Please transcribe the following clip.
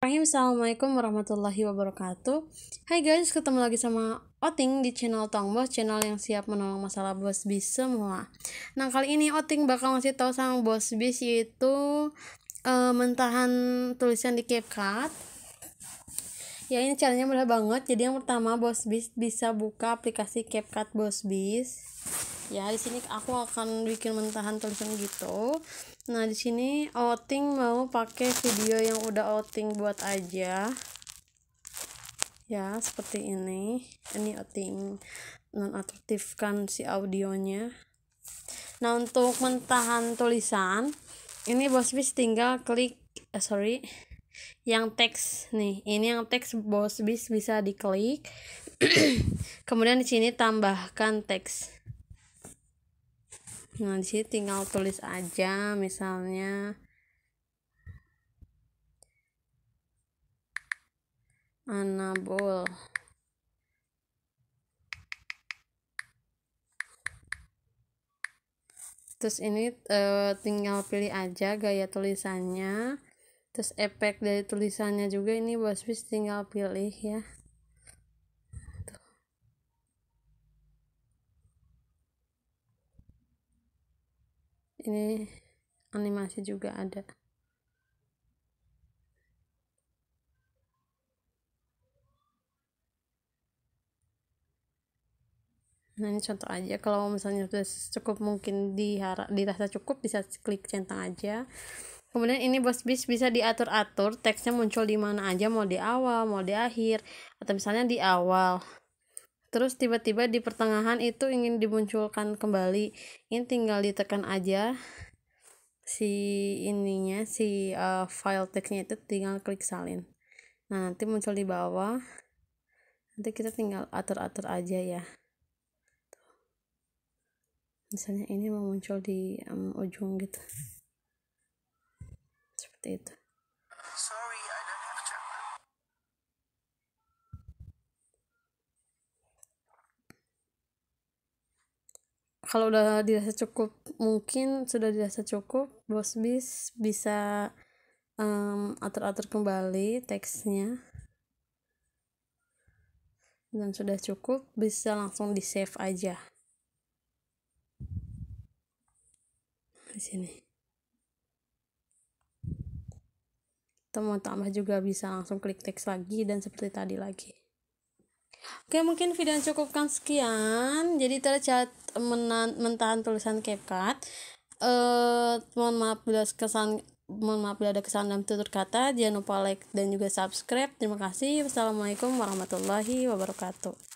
Assalamualaikum warahmatullahi wabarakatuh Hai guys, ketemu lagi sama Oting di channel Tong Bos Channel yang siap menolong masalah bos bis semua Nah kali ini Oting bakal ngasih tahu sama bos bis Yaitu e, mentahan tulisan di CapCut Ya ini caranya mudah banget Jadi yang pertama bos bis bisa buka aplikasi CapCut bos bis ya di sini aku akan bikin mentahan tulisan gitu nah di sini outing mau pakai video yang udah outing buat aja ya seperti ini ini outing nonaktifkan si audionya nah untuk mentahan tulisan ini bos bis tinggal klik eh, sorry yang teks nih ini yang teks bos bis bisa diklik kemudian di sini tambahkan teks nah di sini tinggal tulis aja misalnya anabol terus ini uh, tinggal pilih aja gaya tulisannya terus efek dari tulisannya juga ini bos bis, tinggal pilih ya ini animasi juga ada nah ini contoh aja kalau misalnya sudah cukup mungkin diharap dirasa cukup bisa klik centang aja kemudian ini bos bis bisa diatur atur teksnya muncul di mana aja mau di awal mau di akhir atau misalnya di awal terus tiba-tiba di pertengahan itu ingin dimunculkan kembali ini tinggal ditekan aja si ininya si uh, file teksnya itu tinggal klik salin nah nanti muncul di bawah nanti kita tinggal atur-atur aja ya misalnya ini mau muncul di um, ujung gitu seperti itu kalau udah dirasa cukup mungkin sudah dirasa cukup bos bis bisa um, atur-atur kembali teksnya dan sudah cukup bisa langsung di save aja di sini teman tambah juga bisa langsung klik teks lagi dan seperti tadi lagi Oke, mungkin video yang cukupkan sekian. Jadi tercat menan, mentahan tulisan CapCut. Eh, mohon maaf bila kesan mohon maaf bila ada kesan dalam tutur kata. Jangan lupa like dan juga subscribe. Terima kasih. Wassalamualaikum warahmatullahi wabarakatuh.